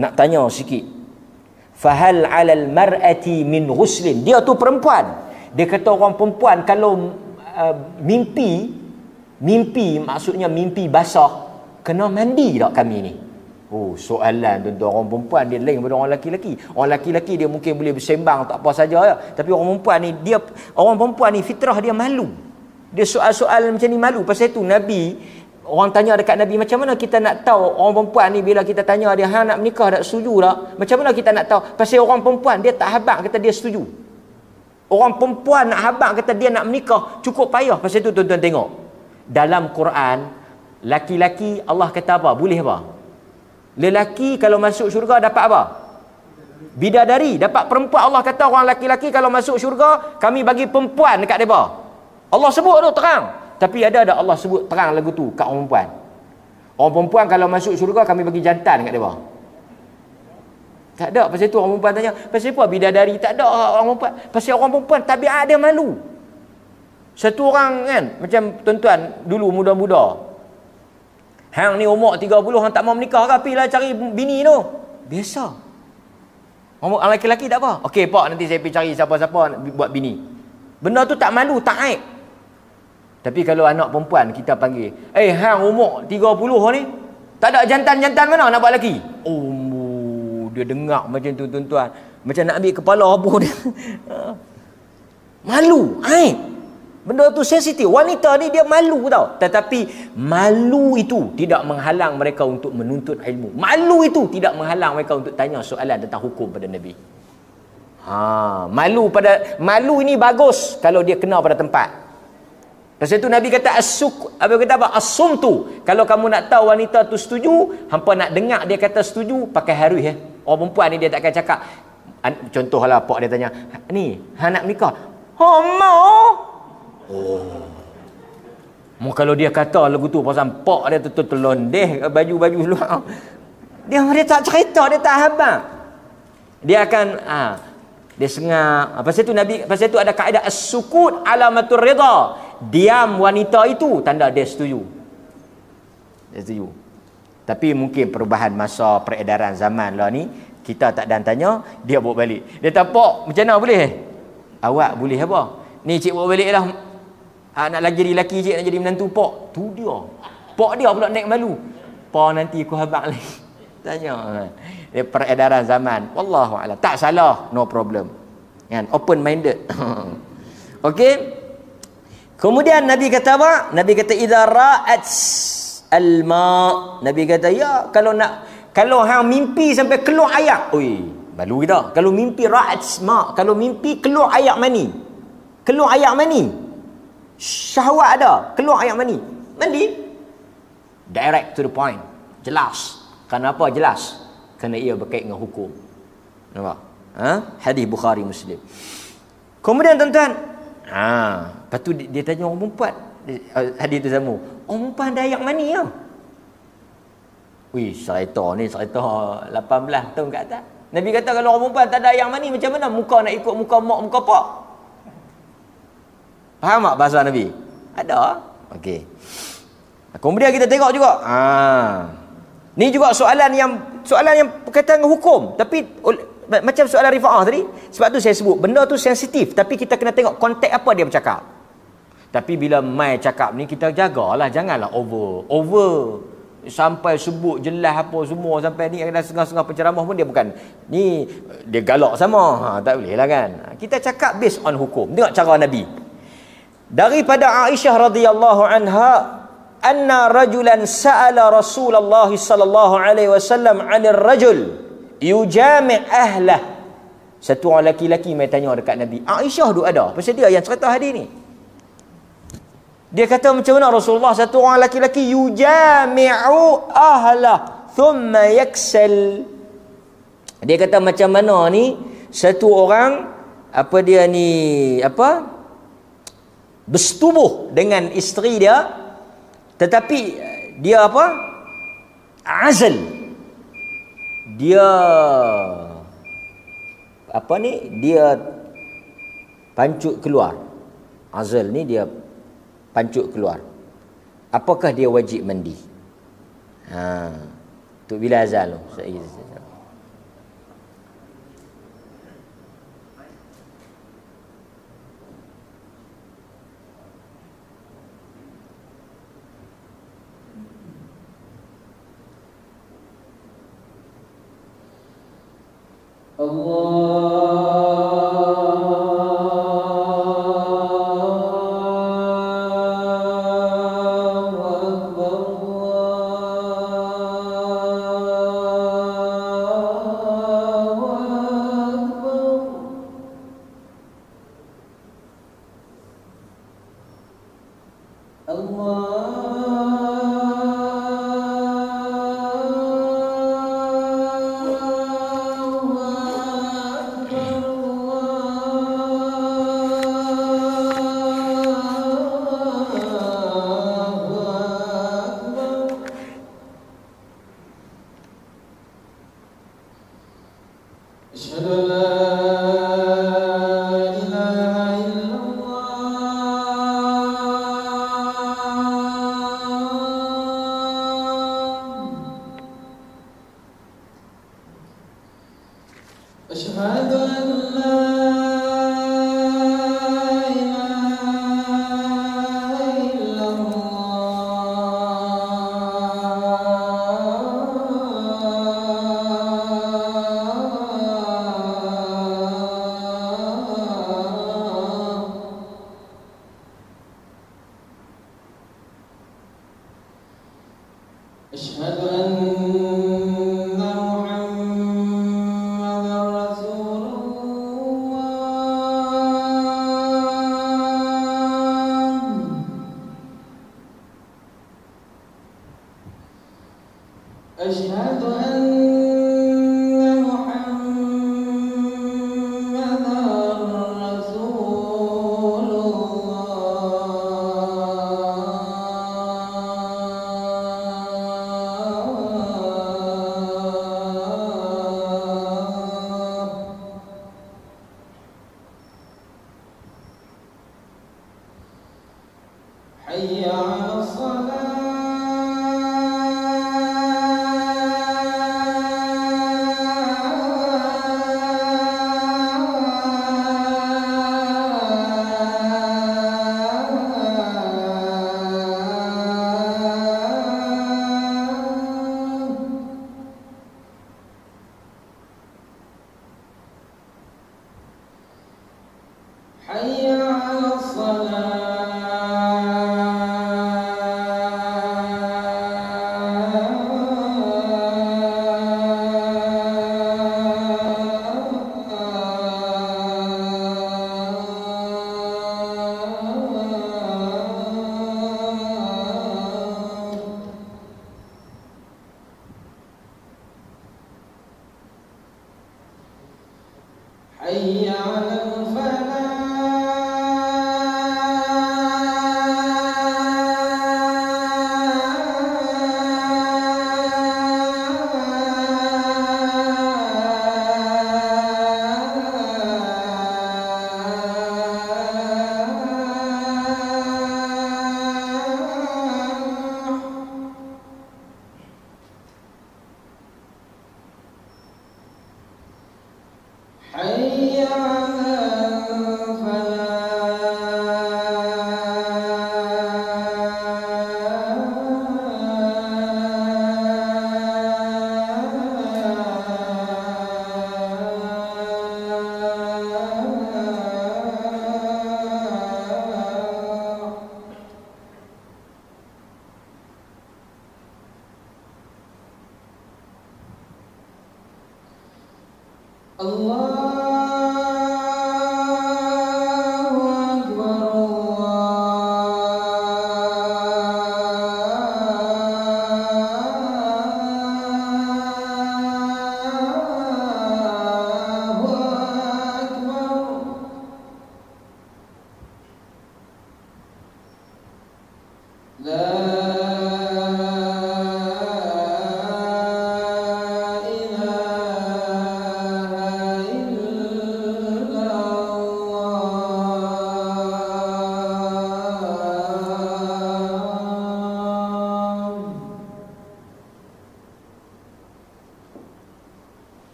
Nak tanya sikit. Fahal 'alal mar'ati min ghuslin? Dia tu perempuan. Dia kata orang perempuan kalau uh, mimpi, mimpi maksudnya mimpi basah, kena mandi tak kami ni? Oh, soalan tu orang perempuan dia lain daripada orang lelaki-lelaki. Orang lelaki-lelaki dia mungkin boleh bersembang tak apa saja ya. Tapi orang perempuan ni dia orang perempuan ni fitrah dia malu. Dia soal-soal macam ni malu. Pasal itu Nabi orang tanya dekat Nabi macam mana kita nak tahu orang perempuan ni bila kita tanya dia hang nak menikah tak setuju tak? Macam mana kita nak tahu? Pasal orang perempuan dia tak habaq kata dia setuju. Orang perempuan nak habaq kata dia nak menikah cukup payah. Pasal itu tuan-tuan tengok. Dalam Quran laki-laki Allah kata apa? Boleh apa? Lelaki kalau masuk syurga dapat apa? Bidadari. Dapat perempuan. Allah kata orang lelaki-lelaki kalau masuk syurga, kami bagi perempuan dekat mereka. Allah sebut tu terang. Tapi ada ada Allah sebut terang lagu tu kat orang perempuan. Orang perempuan kalau masuk syurga, kami bagi jantan dekat mereka. Tak ada. Pasal tu orang perempuan tanya, pasal apa bidadari? Tak ada orang perempuan. Pasal orang perempuan tabiat dia malu. Satu orang kan, macam tuan-tuan dulu muda-muda, Hang ni umur 30 hang tak mau menikah ke? Pilah cari bini tu. Biasa. Umur lelaki-lelaki tak apa. Okey pak nanti saya pergi cari siapa-siapa buat bini. Benda tu tak malu, tak aib. Tapi kalau anak perempuan kita panggil, "Eh hey, hang umur 30 ni, tak ada jantan-jantan mana nak buat lelaki?" Oh, dia dengar macam tu tuan-tuan. Macam nak ambil kepala apa dia. Ah. malu, aib. Benda tu sensitif. Wanita ni dia malu tau. Tetapi malu itu tidak menghalang mereka untuk menuntut ilmu. Malu itu tidak menghalang mereka untuk tanya soalan tentang hukum pada Nabi. Ha, malu pada malu ini bagus kalau dia kenal pada tempat. Pasal itu Nabi kata asuk apa kata apa asum tu. Kalau kamu nak tahu wanita tu setuju, hangpa nak dengar dia kata setuju pakai harih eh. Ya. Orang perempuan ni dia takkan cakap. Contohlah pak dia tanya, "Ni, hang nak nikah?" "Oh, mau." Oh, mu kalau dia kata lagu tu pasal pak dia tu terlondeh baju-baju luar. Dia dia tak cerita, dia tak habar. Dia akan ah dia sengak. Ha, pasal tu Nabi pasal tu ada kaedah as-sukut alamatur ridha. Diam wanita itu tanda dia setuju. Dia setuju. Tapi mungkin perubahan masa peredaran zaman lah ni kita tak dan tanya dia buat balik. Dia tak pak macam mana boleh? Awak boleh apa? Ni cik buat balik lah Ha, nak lagi jadi lelaki je nak jadi menantu pak. Tu dia. Pak dia pula naik malu. Pa nanti aku habaq lagi. Tanya. Dia peredaran zaman. Wallahu a'lam. Tak salah, no problem. Kan? Open minded. Okey. Kemudian Nabi kata apa? Nabi kata idza ra'at al-ma. Nabi kata ya kalau nak kalau hang mimpi sampai keluar air. Oi, malu kita. Kalau mimpi ra'at ma, kalau mimpi keluar air mani. Keluar air mani. Syahwat ada, keluar ayat mani. Mandi. Direct to the point. Jelas. Kenapa jelas? Kerana ia berkait dengan hukum. Nampak? Ha? Hadis Bukhari Muslim. Kemudian tuan-tuan. Ha. Lepas tu dia, tanya orang perempuan. Eh, hadis tu sama. Orang perempuan ada ayat mani ke? Ya? Wih, serita ni serita 18 tahun kat atas. Nabi kata kalau orang perempuan tak ada ayat mani macam mana? Muka nak ikut muka mak, muka pak. Faham tak bahasa Nabi? Ada. Okey. Kemudian kita tengok juga. Ha. Ni juga soalan yang soalan yang berkaitan dengan hukum tapi macam soalan rifaah tadi sebab tu saya sebut benda tu sensitif tapi kita kena tengok konteks apa dia bercakap tapi bila mai cakap ni kita jagalah janganlah over over sampai sebut jelas apa semua sampai ni ada sengah-sengah penceramah pun dia bukan ni dia galak sama ha, tak boleh lah kan kita cakap based on hukum tengok cara Nabi daripada Aisyah radhiyallahu anha anna rajulan sa'ala Rasulullah sallallahu alaihi wasallam 'anil rajul yujami' ahlah satu orang lelaki-lelaki mai tanya dekat Nabi Aisyah duk ada pasal dia yang cerita hadis ni dia kata macam mana Rasulullah satu orang lelaki-lelaki yujami'u ahlah thumma yaksal dia kata macam mana ni satu orang apa dia ni apa bersetubuh dengan isteri dia tetapi eh, dia apa azal dia apa ni dia pancut keluar azal ni dia pancut keluar apakah dia wajib mandi ha tu bila azal tu الله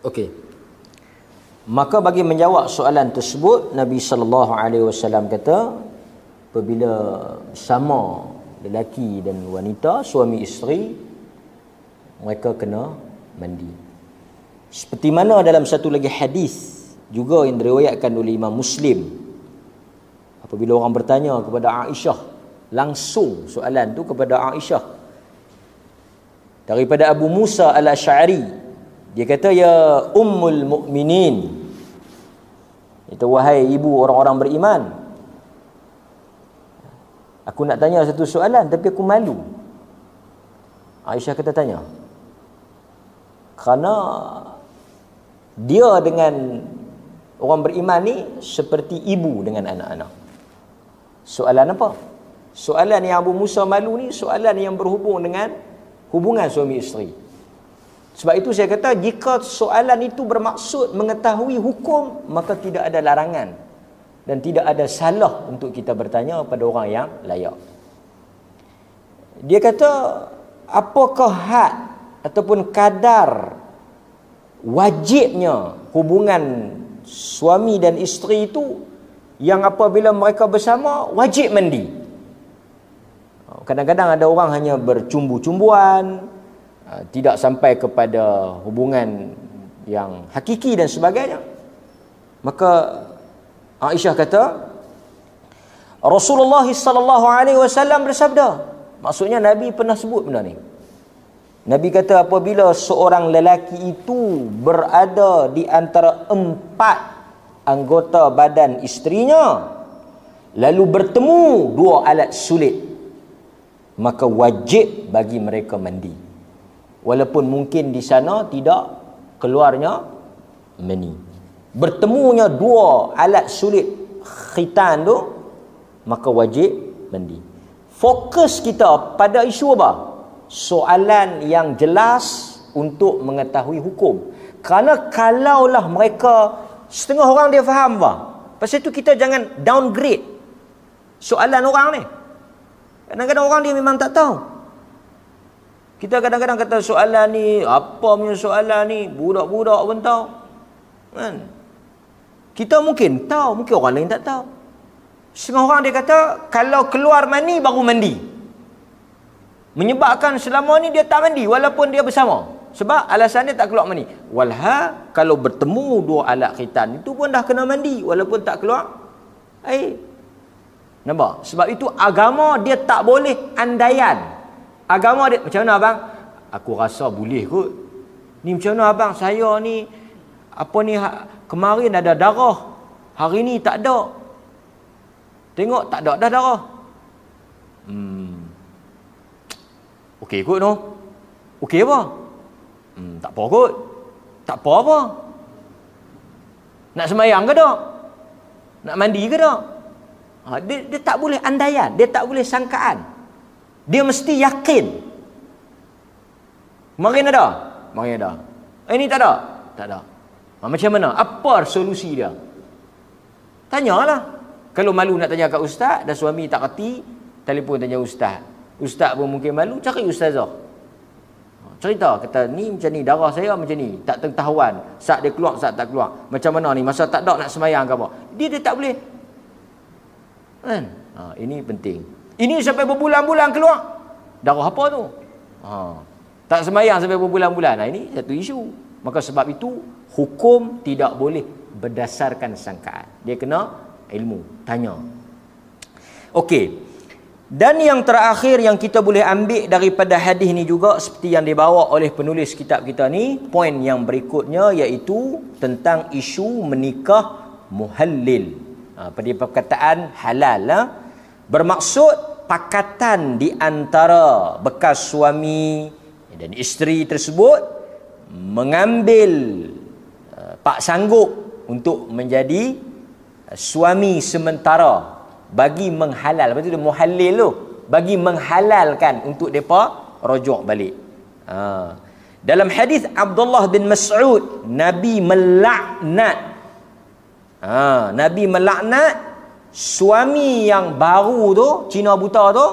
Okey. Maka bagi menjawab soalan tersebut Nabi sallallahu alaihi wasallam kata apabila sama lelaki dan wanita suami isteri mereka kena mandi. Seperti mana dalam satu lagi hadis juga yang diriwayatkan oleh Imam Muslim apabila orang bertanya kepada Aisyah langsung soalan tu kepada Aisyah daripada Abu Musa Al-Asy'ari dia kata ya ummul mukminin. Itu wahai ibu orang-orang beriman. Aku nak tanya satu soalan tapi aku malu. Aisyah kata tanya. Kerana dia dengan orang beriman ni seperti ibu dengan anak-anak. Soalan apa? Soalan yang Abu Musa malu ni soalan yang berhubung dengan hubungan suami isteri. Sebab itu saya kata jika soalan itu bermaksud mengetahui hukum maka tidak ada larangan dan tidak ada salah untuk kita bertanya kepada orang yang layak. Dia kata apakah had ataupun kadar wajibnya hubungan suami dan isteri itu yang apabila mereka bersama wajib mandi. Kadang-kadang ada orang hanya bercumbu-cumbuan, Uh, tidak sampai kepada hubungan yang hakiki dan sebagainya maka Aisyah kata Rasulullah sallallahu alaihi wasallam bersabda maksudnya nabi pernah sebut benda ni Nabi kata apabila seorang lelaki itu berada di antara empat anggota badan isterinya lalu bertemu dua alat sulit maka wajib bagi mereka mandi walaupun mungkin di sana tidak keluarnya mani bertemunya dua alat sulit khitan tu maka wajib mandi fokus kita pada isu apa soalan yang jelas untuk mengetahui hukum kerana kalaulah mereka setengah orang dia faham apa pasal tu kita jangan downgrade soalan orang ni kadang-kadang orang dia memang tak tahu kita kadang-kadang kata soalan ni, apa punya soalan ni, budak-budak pun tahu. Kan? Kita mungkin tahu, mungkin orang lain tak tahu. Setengah orang dia kata, kalau keluar mandi, baru mandi. Menyebabkan selama ni dia tak mandi, walaupun dia bersama. Sebab alasan dia tak keluar mandi. Walha, kalau bertemu dua alat khitan, itu pun dah kena mandi, walaupun tak keluar air. Nampak? Sebab itu agama dia tak boleh andaian. Andaian. Agama dia macam mana abang? Aku rasa boleh kot. Ni macam mana abang? Saya ni apa ni ha, kemarin ada darah. Hari ni tak ada. Tengok tak ada dah darah. Hmm. Okey kot no. Okey apa? Hmm, tak apa kot. Tak apa apa. Nak semayang ke tak? Nak mandi ke tak? Ha, dia, dia tak boleh andaian. Dia tak boleh sangkaan. Dia mesti yakin. Kemarin ada? Kemarin ada. Eh, ini tak ada? Tak ada. Ah, macam mana? Apa solusi dia? Tanyalah. Kalau malu nak tanya kat ustaz, dan suami tak kerti, telefon tanya ustaz. Ustaz pun mungkin malu, cari ustazah. Ah, cerita, kata ni macam ni, darah saya macam ni. Tak tertahuan. Saat dia keluar, saat tak keluar. Macam mana ni? Masa tak ada nak semayang ke apa? Dia, dia tak boleh. Kan? Ha, ini penting. Ini sampai berbulan-bulan keluar. Darah apa tu? Ha. Tak semayang sampai berbulan-bulan. Nah, ini satu isu. Maka sebab itu, hukum tidak boleh berdasarkan sangkaan. Dia kena ilmu. Tanya. Okey. Dan yang terakhir yang kita boleh ambil daripada hadis ni juga seperti yang dibawa oleh penulis kitab kita ni, poin yang berikutnya iaitu tentang isu menikah muhallil. Ha, perkataan halal. Ha? Bermaksud kesepakatan di antara bekas suami dan isteri tersebut mengambil uh, pak sanggup untuk menjadi uh, suami sementara bagi menghalal apa tu muhallil tu bagi menghalalkan untuk depa rujuk balik ha. dalam hadis Abdullah bin Mas'ud nabi melaknat ha. nabi melaknat suami yang baru tu Cina buta tu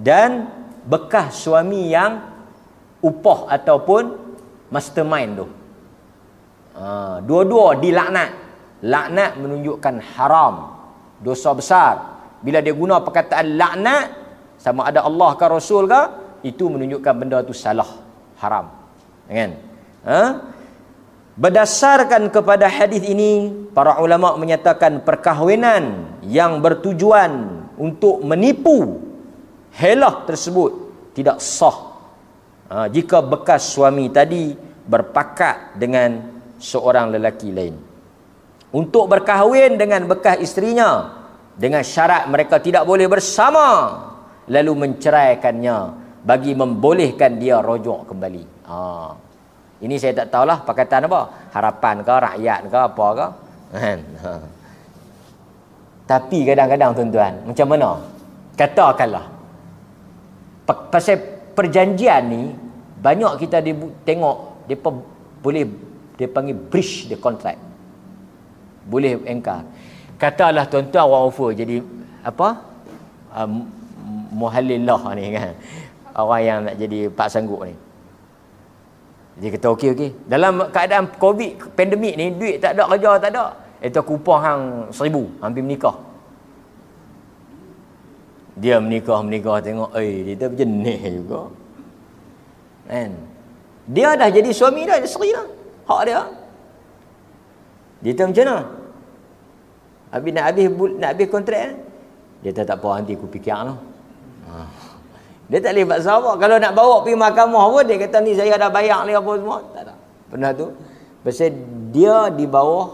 dan bekas suami yang upah ataupun mastermind tu ha, dua-dua dilaknat laknat menunjukkan haram dosa besar bila dia guna perkataan laknat sama ada Allah ke Rasul ke itu menunjukkan benda tu salah haram kan ha? Berdasarkan kepada hadis ini, para ulama menyatakan perkahwinan yang bertujuan untuk menipu helah tersebut tidak sah. Ha, jika bekas suami tadi berpakat dengan seorang lelaki lain. Untuk berkahwin dengan bekas isterinya dengan syarat mereka tidak boleh bersama lalu menceraikannya bagi membolehkan dia rojok kembali. Ha. Ini saya tak tahulah pakatan apa. Harapan ke, rakyat ke, apa ke. Kan? Ha. Tapi kadang-kadang tuan-tuan, macam mana? Katakanlah. Pasal perjanjian ni, banyak kita tengok, mereka boleh, dia panggil breach the contract. Boleh engkar. Katalah tuan-tuan orang offer jadi apa? Um, muhallillah ni kan. Orang yang nak jadi pak sanggup ni. Dia kata okey okey. Dalam keadaan COVID pandemik ni duit tak ada kerja tak ada. Itu aku upah hang seribu hampir menikah. Dia menikah menikah tengok eh dia tu jenis juga. Kan? Dia dah jadi suami dah, dia seri lah. Hak dia. Dia tu macam mana? Habis nak habis nak habis kontrak eh? Dia tak apa nanti aku fikirlah. Dia tak boleh paksa apa. Kalau nak bawa pergi mahkamah pun, dia kata ni saya dah bayar ni apa semua. Tak ada. Pernah tu? Sebab dia di bawah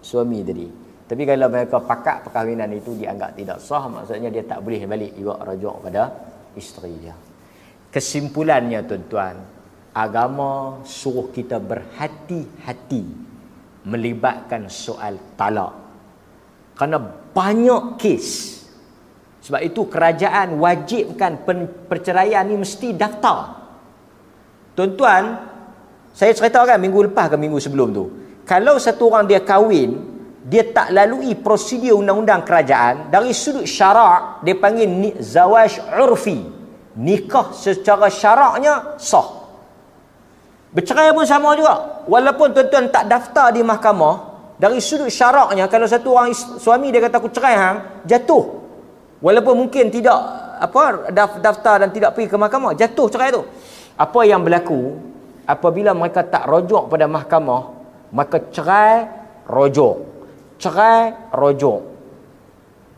suami tadi. Tapi kalau mereka pakat perkahwinan itu dianggap tidak sah, maksudnya dia tak boleh balik juga rajuk pada isteri dia. Kesimpulannya tuan-tuan, agama suruh kita berhati-hati melibatkan soal talak. Kerana banyak kes sebab itu kerajaan wajibkan perceraian ni mesti daftar. Tuan-tuan, saya cerita kan minggu lepas ke minggu sebelum tu. Kalau satu orang dia kahwin, dia tak lalui prosedur undang-undang kerajaan, dari sudut syarak, dia panggil ni, zawaj urfi. Nikah secara syaraknya sah. Bercerai pun sama juga. Walaupun tuan-tuan tak daftar di mahkamah, dari sudut syaraknya, kalau satu orang suami dia kata aku cerai, hang, jatuh. Walaupun mungkin tidak apa daftar dan tidak pergi ke mahkamah, jatuh cerai tu. Apa yang berlaku apabila mereka tak rujuk pada mahkamah, maka cerai rujuk. Cerai rujuk.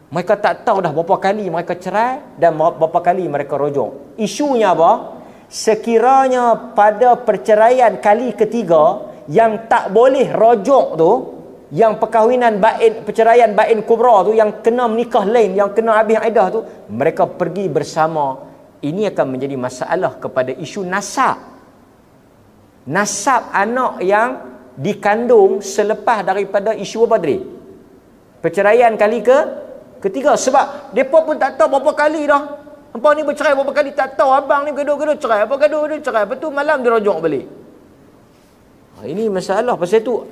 Mereka tak tahu dah berapa kali mereka cerai dan berapa kali mereka rujuk. Isunya apa? Sekiranya pada perceraian kali ketiga yang tak boleh rujuk tu, yang perkahwinan bain perceraian bain kubra tu yang kena menikah lain yang kena habis aidah tu mereka pergi bersama ini akan menjadi masalah kepada isu nasab nasab anak yang dikandung selepas daripada isu badri perceraian kali ke ketiga sebab depa pun tak tahu berapa kali dah hangpa ni bercerai berapa kali tak tahu abang ni gaduh-gaduh cerai apa gaduh-gaduh cerai betul malam dia rujuk balik ha, ini masalah pasal tu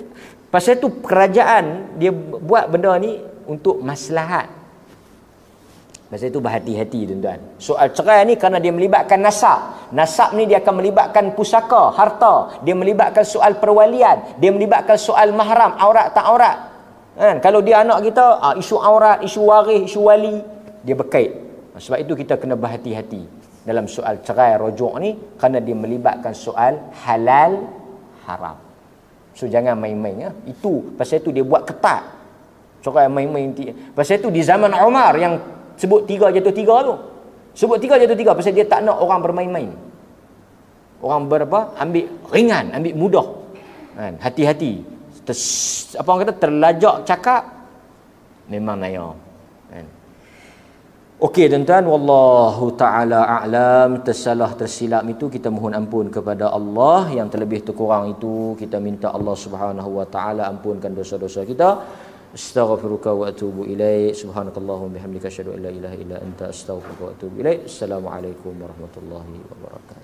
Pasal tu kerajaan dia buat benda ni untuk maslahat. Pasal tu berhati-hati tuan-tuan. Soal cerai ni kerana dia melibatkan nasab. Nasab ni dia akan melibatkan pusaka, harta. Dia melibatkan soal perwalian. Dia melibatkan soal mahram, aurat tak aurat. Kan? Kalau dia anak kita, ah, isu aurat, isu waris, isu wali. Dia berkait. Ah, sebab itu kita kena berhati-hati dalam soal cerai rojok ni kerana dia melibatkan soal halal haram. So jangan main-main ya. Itu pasal itu dia buat ketat. Cara yang main-main ti. Pasal itu di zaman Omar yang sebut tiga jatuh tiga tu. Sebut tiga jatuh tiga pasal dia tak nak orang bermain-main. Orang berapa? Ambil ringan, ambil mudah. Kan? Hati-hati. apa orang kata terlajak cakap memang naya. Okey tuan-tuan wallahu taala a'lam tersalah tersilap itu kita mohon ampun kepada Allah yang terlebih terkurang itu kita minta Allah Subhanahu wa taala ampunkan dosa-dosa kita astaghfiruka wa atubu ilaik subhanakallahumma bihamdika asyhadu an la ilaha illa anta astaghfiruka wa atubu ilaik assalamualaikum warahmatullahi wabarakatuh